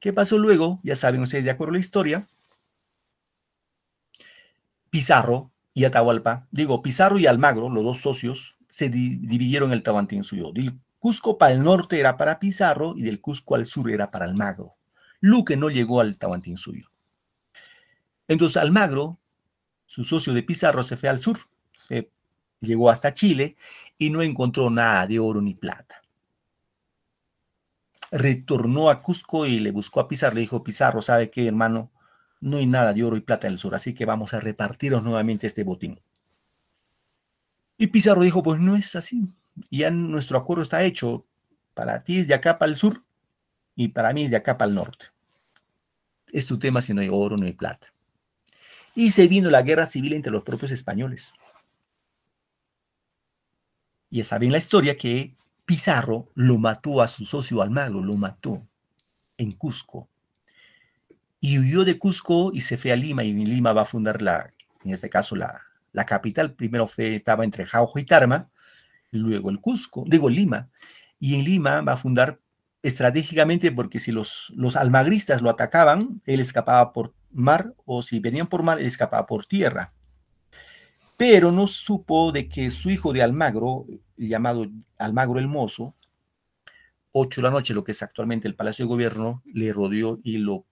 ¿Qué pasó luego? Ya saben ustedes de acuerdo a la historia. Pizarro y Atahualpa, digo, Pizarro y Almagro, los dos socios, se dividieron el suyo Cusco para el norte era para Pizarro y del Cusco al sur era para Almagro. Luque no llegó al Suyo. Entonces Almagro, su socio de Pizarro, se fue al sur, eh, llegó hasta Chile y no encontró nada de oro ni plata. Retornó a Cusco y le buscó a Pizarro, le dijo, Pizarro, ¿sabe qué, hermano? No hay nada de oro y plata en el sur, así que vamos a repartiros nuevamente este botín. Y Pizarro dijo, pues no es así, ya nuestro acuerdo está hecho. Para ti es de acá para el sur y para mí es de acá para el norte. Es tu tema si no hay oro, no hay plata. Y se vino la guerra civil entre los propios españoles. Y está bien la historia que Pizarro lo mató a su socio Almagro, lo mató en Cusco. Y huyó de Cusco y se fue a Lima, y en Lima va a fundar la, en este caso, la, capital. Primero estaba entre jaujo y Tarma, luego el Cusco, digo Lima, y en Lima va a fundar estratégicamente porque si los, los almagristas lo atacaban, él escapaba por mar, o si venían por mar, él escapaba por tierra. Pero no supo de que su hijo de Almagro, llamado Almagro el Mozo, ocho de la noche, lo que es actualmente el Palacio de Gobierno, le rodeó y lo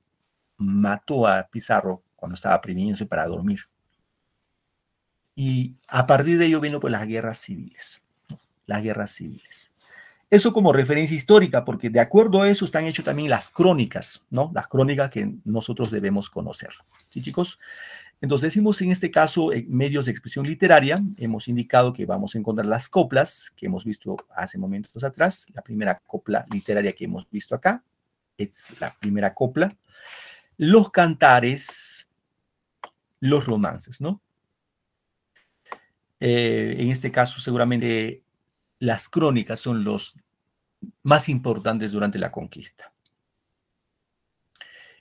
mató a Pizarro cuando estaba previniéndose para dormir. Y a partir de ello vino pues las guerras civiles las guerras civiles. Eso como referencia histórica, porque de acuerdo a eso están hechas también las crónicas, ¿no? Las crónicas que nosotros debemos conocer. ¿Sí, chicos? Entonces decimos en este caso medios de expresión literaria, hemos indicado que vamos a encontrar las coplas que hemos visto hace momentos atrás. La primera copla literaria que hemos visto acá es la primera copla. Los cantares, los romances, ¿no? Eh, en este caso seguramente las crónicas son los más importantes durante la conquista.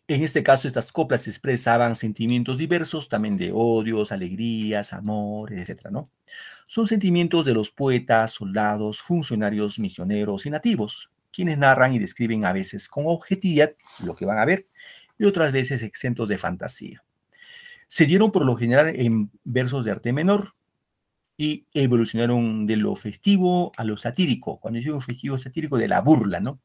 En este caso, estas coplas expresaban sentimientos diversos, también de odios, alegrías, amores, etc. Son sentimientos de los poetas, soldados, funcionarios, misioneros y nativos, quienes narran y describen a veces con objetividad lo que van a ver y otras veces exentos de fantasía. Se dieron por lo general en versos de arte menor, y evolucionaron de lo festivo a lo satírico, cuando digo festivo satírico, de la burla, ¿no?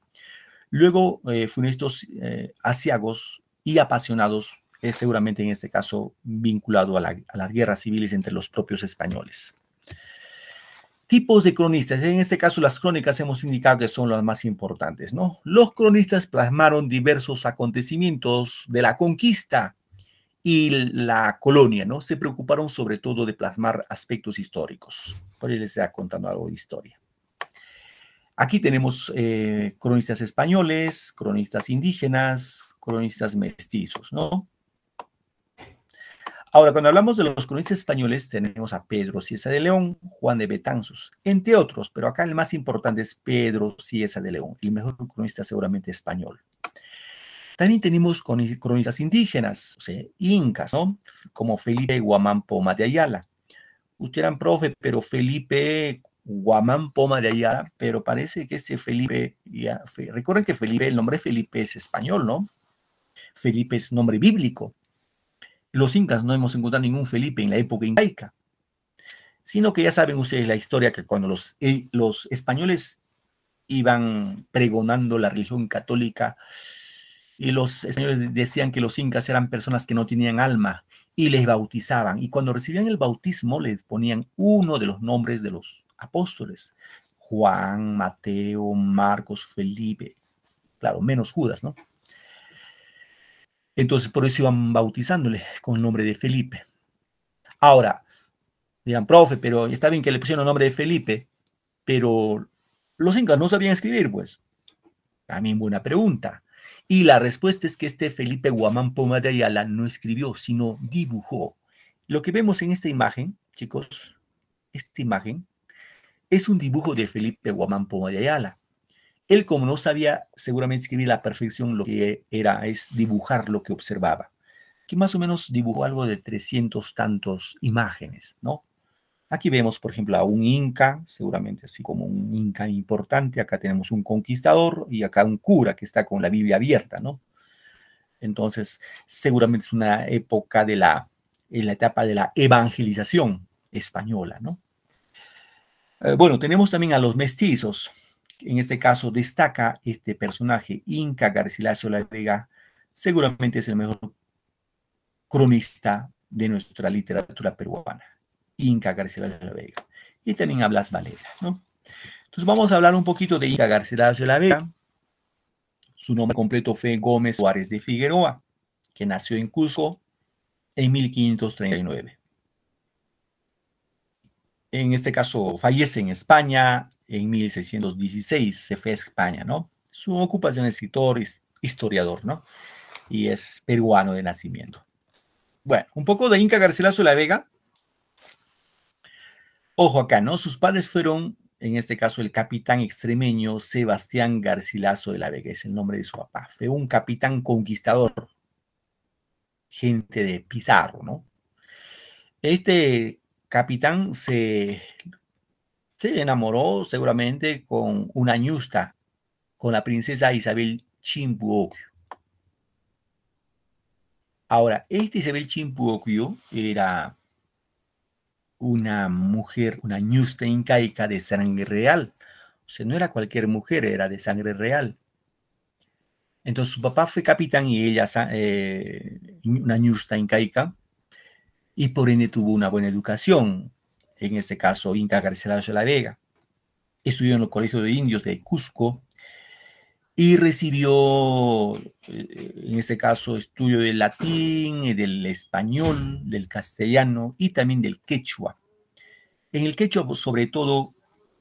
Luego, eh, funestos eh, asiagos y apasionados, es seguramente en este caso vinculado a, a, las guerras civiles entre los propios españoles. Tipos de cronistas, en este caso las crónicas hemos indicado que son las más importantes, ¿no? Los cronistas plasmaron diversos acontecimientos de la conquista y la colonia, ¿no? Se preocuparon sobre todo de plasmar aspectos históricos. Por ahí les está contando algo de historia. Aquí tenemos eh, cronistas españoles, cronistas indígenas, cronistas mestizos, ¿no? Ahora, cuando hablamos de los cronistas españoles, tenemos a Pedro Ciesa de León, Juan de Betanzos, entre otros, pero acá el más importante es Pedro Ciesa de León, el mejor cronista seguramente español. También tenemos cronistas indígenas, o sea, incas, ¿no? Como Felipe Guamán Poma de Ayala. Usted era un profe, pero Felipe Guamán Poma de Ayala, pero parece que este Felipe, recuerden que Felipe, el nombre Felipe es español, ¿no? Felipe es nombre bíblico. Los incas no hemos encontrado ningún Felipe en la época incaica, sino que ya saben ustedes la historia que cuando los, eh, los españoles iban pregonando la religión católica, y los españoles decían que los incas eran personas que no tenían alma y les bautizaban. Y cuando recibían el bautismo les ponían uno de los nombres de los apóstoles. Juan, Mateo, Marcos, Felipe. Claro, menos Judas, ¿no? Entonces por eso iban bautizándole con el nombre de Felipe. Ahora, dirán, profe, pero está bien que le pusieron el nombre de Felipe, pero los incas no sabían escribir, pues. También buena pregunta. Y la respuesta es que este Felipe Guamán Poma de Ayala no escribió, sino dibujó. Lo que vemos en esta imagen, chicos, esta imagen, es un dibujo de Felipe Guamán Poma de Ayala. Él, como no sabía seguramente escribir a la perfección, lo que era es dibujar lo que observaba, que más o menos dibujó algo de 300 tantos imágenes, ¿no? Aquí vemos, por ejemplo, a un inca, seguramente así como un inca importante. Acá tenemos un conquistador y acá un cura que está con la Biblia abierta, ¿no? Entonces, seguramente es una época de la, en la etapa de la evangelización española, ¿no? Eh, bueno, tenemos también a los mestizos. En este caso destaca este personaje, Inca Garcilaso La Vega. Seguramente es el mejor cronista de nuestra literatura peruana. Inca Garcilaso de la Vega. Y también a Blas Valera, ¿no? Entonces vamos a hablar un poquito de Inca Garcilaso de la Vega. Su nombre completo fue Gómez Suárez de Figueroa, que nació en Cusco en 1539. En este caso, fallece en España en 1616, se fue a España, ¿no? Su ocupación es escritor, historiador, ¿no? Y es peruano de nacimiento. Bueno, un poco de Inca Garcilaso de la Vega Ojo acá, ¿no? Sus padres fueron, en este caso, el capitán extremeño Sebastián Garcilaso de la Vega, es el nombre de su papá. Fue un capitán conquistador, gente de Pizarro, ¿no? Este capitán se, se enamoró seguramente con una ñusta, con la princesa Isabel Chimbuoquio. Ahora, este Isabel Chimpuoquio era una mujer, una ñusta incaica de sangre real. O sea, no era cualquier mujer, era de sangre real. Entonces su papá fue capitán y ella, eh, una ñusta incaica, y por ende tuvo una buena educación, en este caso Inca Garcilaso de la Vega. Estudió en los colegios de indios de Cusco, y recibió, eh, eh, en este caso, estudio del latín, eh, del español, del castellano y también del quechua. En el quechua, pues, sobre todo,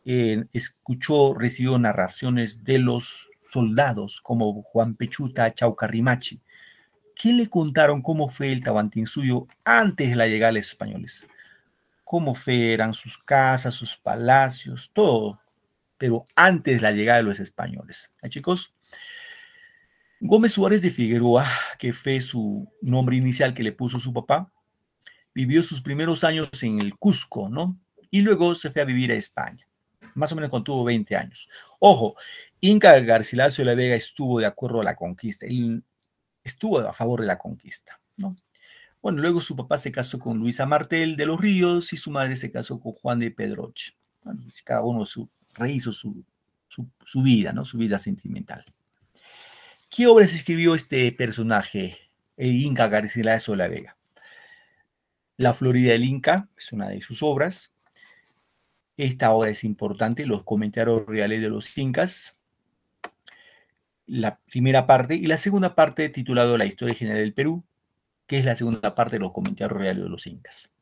escuchó, recibió narraciones de los soldados como Juan Pechuta Chaucarrimachi, que le contaron cómo fue el Suyo antes de la llegada de los españoles, cómo eran sus casas, sus palacios, todo pero antes de la llegada de los españoles. ¿Eh, chicos? Gómez Suárez de Figueroa, que fue su nombre inicial que le puso su papá, vivió sus primeros años en el Cusco, ¿no? Y luego se fue a vivir a España, más o menos contuvo tuvo 20 años. Ojo, Inca Garcilaso de la Vega estuvo de acuerdo a la conquista, él estuvo a favor de la conquista, ¿no? Bueno, luego su papá se casó con Luisa Martel de los Ríos y su madre se casó con Juan de Pedroche. Bueno, cada uno su, rehizo su, vida, ¿no? su vida sentimental. ¿Qué obras escribió este personaje, el Inca Garcilaso de Sola Vega? La Florida del Inca es una de sus obras. Esta obra es importante, los comentarios reales de los incas, la primera parte, y la segunda parte titulado La historia general del Perú, que es la segunda parte de los comentarios reales de los incas.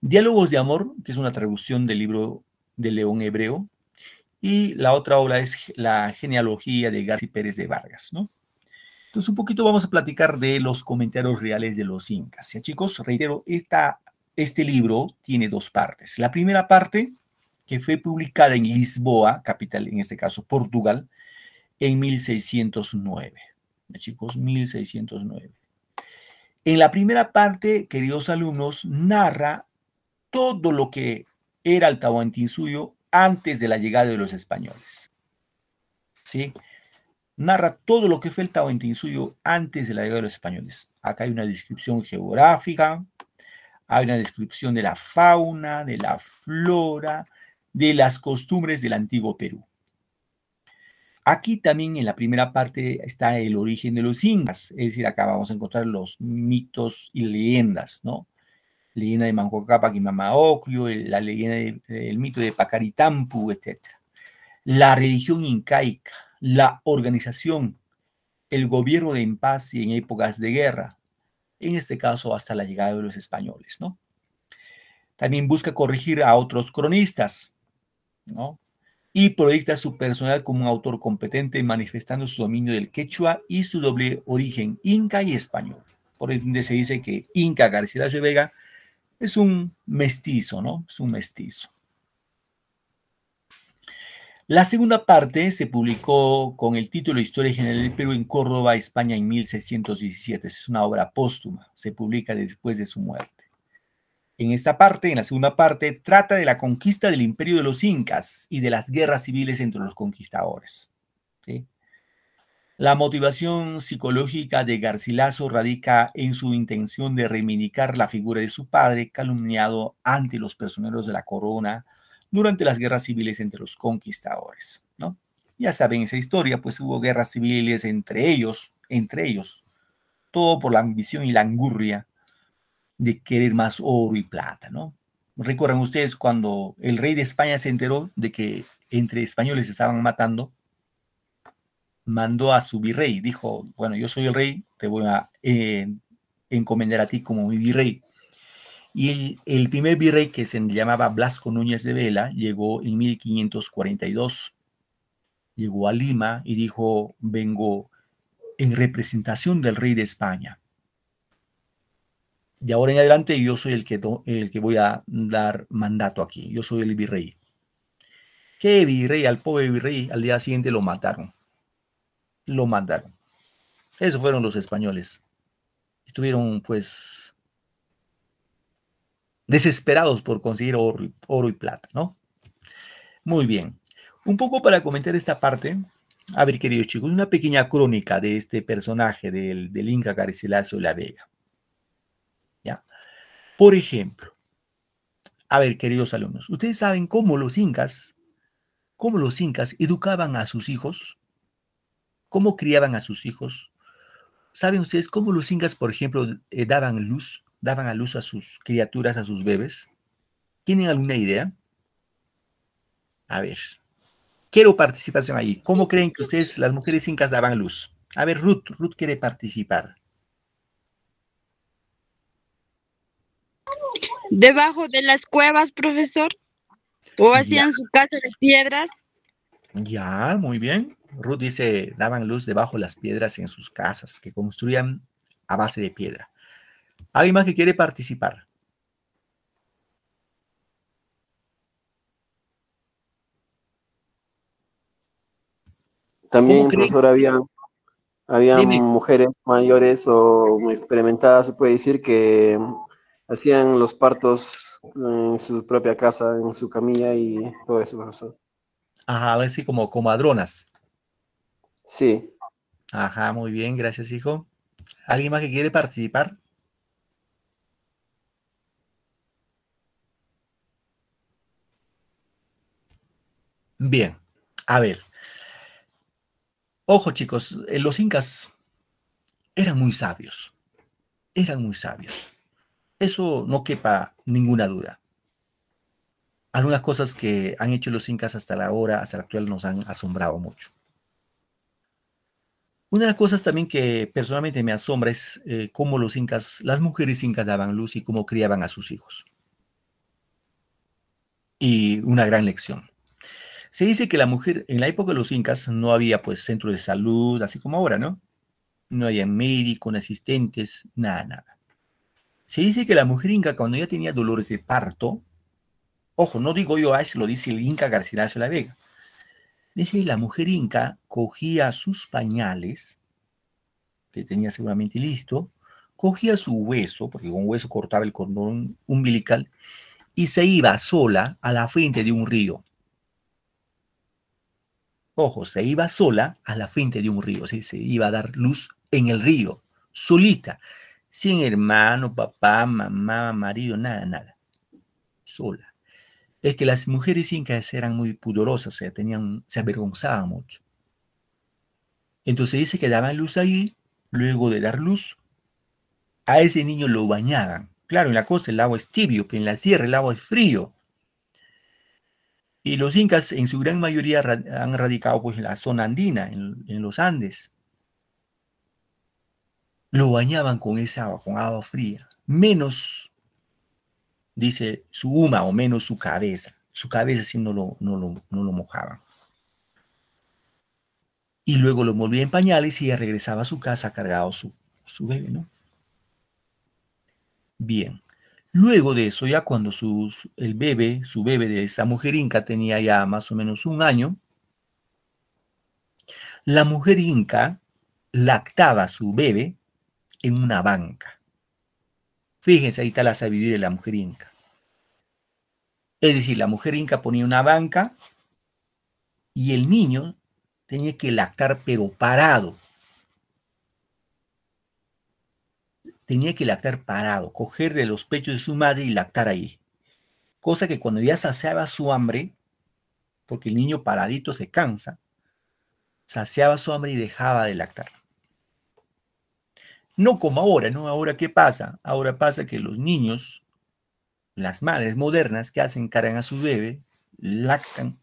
Diálogos de Amor, que es una traducción del libro de León Hebreo, y la otra obra es la genealogía de García Pérez de Vargas, ¿no? Entonces, un poquito vamos a platicar de los comentarios reales de los incas. Ya, chicos, reitero, esta, este libro tiene dos partes. La primera parte, que fue publicada en Lisboa, capital en este caso Portugal, en 1609. ¿Ya, chicos, 1609. En la primera parte, queridos alumnos, narra todo lo que era el Suyo antes de la llegada de los españoles. ¿Sí? Narra todo lo que fue el Tahuantinsuyo antes de la llegada de los españoles. Acá hay una descripción geográfica, hay una descripción de la fauna, de la flora, de las costumbres del antiguo Perú. Aquí también en la primera parte está el origen de los incas, es decir, acá vamos a encontrar los mitos y leyendas, ¿no? leyenda de Cápac y Ocllo, la leyenda del mito de Pacaritampu, etc. La religión incaica, la organización, el gobierno de en paz y en épocas de guerra, en este caso hasta la llegada de los españoles, ¿no? También busca corregir a otros cronistas, ¿no? Y proyecta su personal como un autor competente manifestando su dominio del quechua y su doble origen inca y español. Por ende se dice que Inca García de Vega es un mestizo, ¿no? Es un mestizo. La segunda parte se publicó con el título Historia General del Perú en Córdoba, España, en 1617. Es una obra póstuma, se publica después de su muerte. En esta parte, en la segunda parte, trata de la conquista del imperio de los incas y de las guerras civiles entre los conquistadores. ¿sí? La motivación psicológica de Garcilaso radica en su intención de reivindicar la figura de su padre calumniado ante los personeros de la corona durante las guerras civiles entre los conquistadores. ¿no? Ya saben esa historia, pues hubo guerras civiles entre ellos, entre ellos, todo por la ambición y la angurria de querer más oro y plata. ¿no? Recuerdan ustedes cuando el rey de España se enteró de que entre españoles se estaban matando mandó a su virrey, dijo, bueno, yo soy el rey, te voy a eh, encomendar a ti como mi virrey. Y el, primer virrey que se llamaba Blasco Núñez de Vela llegó en 1542. Llegó a Lima y dijo, vengo en representación del rey de España. De ahora en adelante yo soy el que, el que voy a dar mandato aquí, yo soy el virrey. ¿Qué virrey? Al pobre virrey al día siguiente lo mataron lo mandaron. Esos fueron los españoles. Estuvieron pues desesperados por conseguir oro, y plata, ¿no? Muy bien. Un poco para comentar esta parte, a ver, queridos chicos, una pequeña crónica de este personaje del, Inca Garcilaso de la Vega. ¿Ya? Por ejemplo, a ver, queridos alumnos, ¿ustedes saben cómo los incas, cómo los incas educaban a sus hijos? cómo criaban a sus hijos. ¿Saben ustedes cómo los incas, por ejemplo, eh, daban luz, daban a luz a sus criaturas, a sus bebés? ¿Tienen alguna idea? A ver, quiero participación ahí. ¿Cómo creen que ustedes, las mujeres incas, daban luz? A ver, Ruth, Ruth quiere participar. Debajo de las cuevas, profesor. ¿O hacían su casa de piedras? Ya, muy bien. Ruth dice, daban luz debajo las piedras en sus casas, que construían a base de piedra. ¿Alguien más que quiere participar? También, profesor, había, mujeres mayores o experimentadas, se puede decir, que hacían los partos en su propia casa, en su camilla y todo eso, profesor. Ajá, así como comadronas. Sí. Ajá, muy bien, gracias, hijo. ¿Alguien más que quiere participar? Bien, a ver. Ojo, chicos, eh, los incas eran muy sabios. Eran muy sabios. Eso no quepa ninguna duda. Algunas cosas que han hecho los incas hasta la hora, hasta la actual, nos han asombrado mucho. Una de las cosas también que personalmente me asombra es eh, cómo los incas, las mujeres incas daban luz y cómo criaban a sus hijos. Y una gran lección. Se dice que la mujer, en la época de los incas, no había pues centro de salud, así como ahora, ¿no? No había médico, ni asistentes, nada, nada. Se dice que la mujer inca, cuando ya tenía dolores de parto, ojo, no digo yo, ahí se lo dice el inca Garcilaso de la Vega, Dice, la mujer inca cogía sus pañales, que tenía seguramente listo, cogía su hueso, porque con hueso cortaba el cordón umbilical, y se iba sola a la frente de un río. Ojo, se iba sola a la frente de un río, se iba a dar luz en el río, solita, sin hermano, papá, mamá, marido, nada, nada, sola es que las mujeres incas eran muy pudorosas, o sea, tenían, se avergonzaban mucho. Entonces dice que daban luz ahí, luego de dar luz, a ese niño lo bañaban. Claro, en la costa el agua es tibio, pero en la sierra el agua es frío. Y los incas en su gran mayoría han radicado pues, en la zona andina, en, en los Andes. Lo bañaban con esa agua, con agua fría. Menos dice su huma o menos su cabeza. Su cabeza sí no lo, no lo, mojaban. Y luego lo volvía en pañales y regresaba a su casa cargado su, su bebé, ¿no? Bien. Luego de eso, ya cuando el bebé, su bebé de esa mujer inca tenía ya más o menos un año, la mujer inca lactaba su bebé en una banca. Fíjense, ahí está la sabiduría de la mujer inca. Es decir, la mujer inca ponía una banca y el niño tenía que lactar pero parado. Tenía que lactar parado, coger de los pechos de su madre y lactar ahí. Cosa que cuando ya saciaba su hambre, porque el niño paradito se cansa, saciaba su hambre y dejaba de lactar. No como ahora, ¿no? Ahora, ¿qué pasa? Ahora pasa que los niños, las madres modernas que hacen cargan a su bebé, lactan,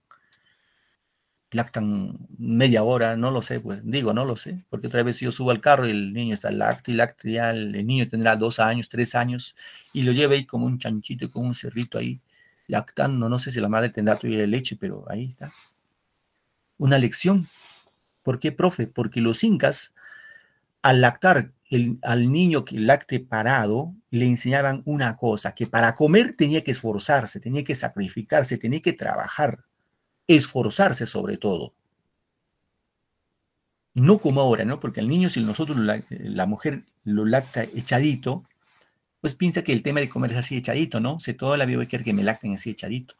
lactan media hora, no lo sé, pues digo, no lo sé, porque otra vez yo subo al carro y el niño está lacto y ya el niño tendrá dos años, tres años, y lo lleva ahí como un chanchito, como un cerrito ahí, lactando, no sé si la madre tendrá todavía leche, pero ahí está. Una lección. ¿Por qué, profe? Porque los incas al lactar al niño que lacte parado, le enseñaban una cosa, que para comer tenía que esforzarse, tenía que sacrificarse, tenía que trabajar, esforzarse sobre todo. No como ahora, ¿no? Porque al niño, si nosotros, la, mujer lo lacta echadito, pues piensa que el tema de comer es así echadito, ¿no? Sé toda la vida voy a querer que me lacten así echadito.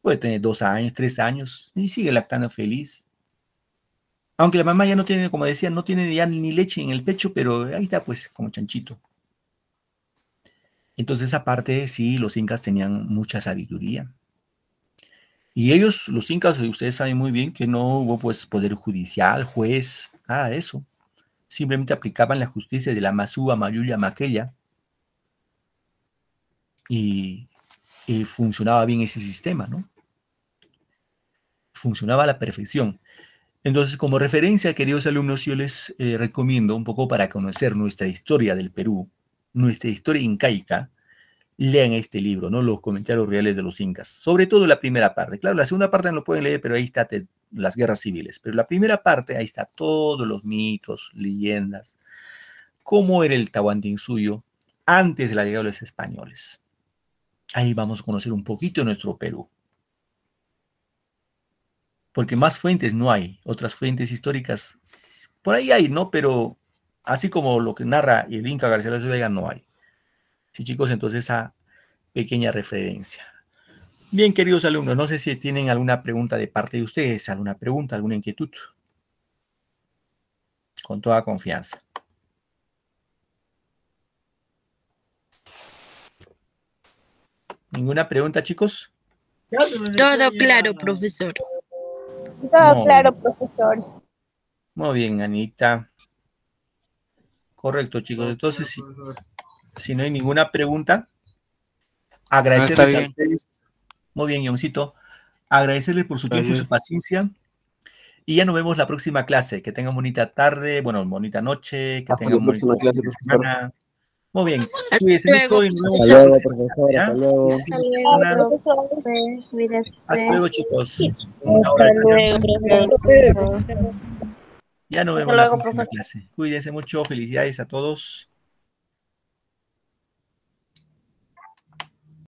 Puede tener dos años, tres años, y sigue lactando feliz. Aunque la mamá ya no tiene, como decía, no tiene ya ni leche en el pecho, pero ahí está, pues, como chanchito. Entonces, aparte, sí, los incas tenían mucha sabiduría. Y ellos, los incas, ustedes saben muy bien que no hubo pues poder judicial, juez, nada de eso. Simplemente aplicaban la justicia de la Masúa, mayulla, Maquella. Y, y funcionaba bien ese sistema, ¿no? Funcionaba a la perfección. Entonces, como referencia, queridos alumnos, yo les eh, recomiendo un poco para conocer nuestra historia del Perú, nuestra historia incaica, lean este libro, ¿no? Los comentarios reales de los incas, sobre todo la primera parte. Claro, la segunda parte no lo pueden leer, pero ahí está las guerras civiles. Pero la primera parte, ahí está todos los mitos, leyendas, cómo era el Tahuantinsuyo antes de la llegada de los españoles. Ahí vamos a conocer un poquito nuestro Perú porque más fuentes no hay, otras fuentes históricas por ahí hay, ¿no? Pero así como lo que narra el Inca García de Vega, no hay. Sí, chicos, entonces esa pequeña referencia. Bien, queridos alumnos, no sé si tienen alguna pregunta de parte de ustedes, alguna pregunta, alguna inquietud. Con toda confianza. ¿Ninguna pregunta, chicos? Todo claro, profesor claro, bien. profesor. Muy bien, Anita. Correcto, chicos. Entonces, si, no hay ninguna pregunta, ah, agradecerles a ustedes. Muy bien, Ioncito. Agradecerles por su tiempo y su paciencia. Y ya nos vemos la próxima clase. Que tengan bonita tarde, bueno, bonita noche. Que tengan la próxima clase, semana. Muy bien. Cuídense ah, este mucho y nos vemos. Hasta luego, profesor. Hasta luego. Hasta luego chicos. Una hora ya nos vemos la próxima clase. Cuídense mucho. Felicidades a todos.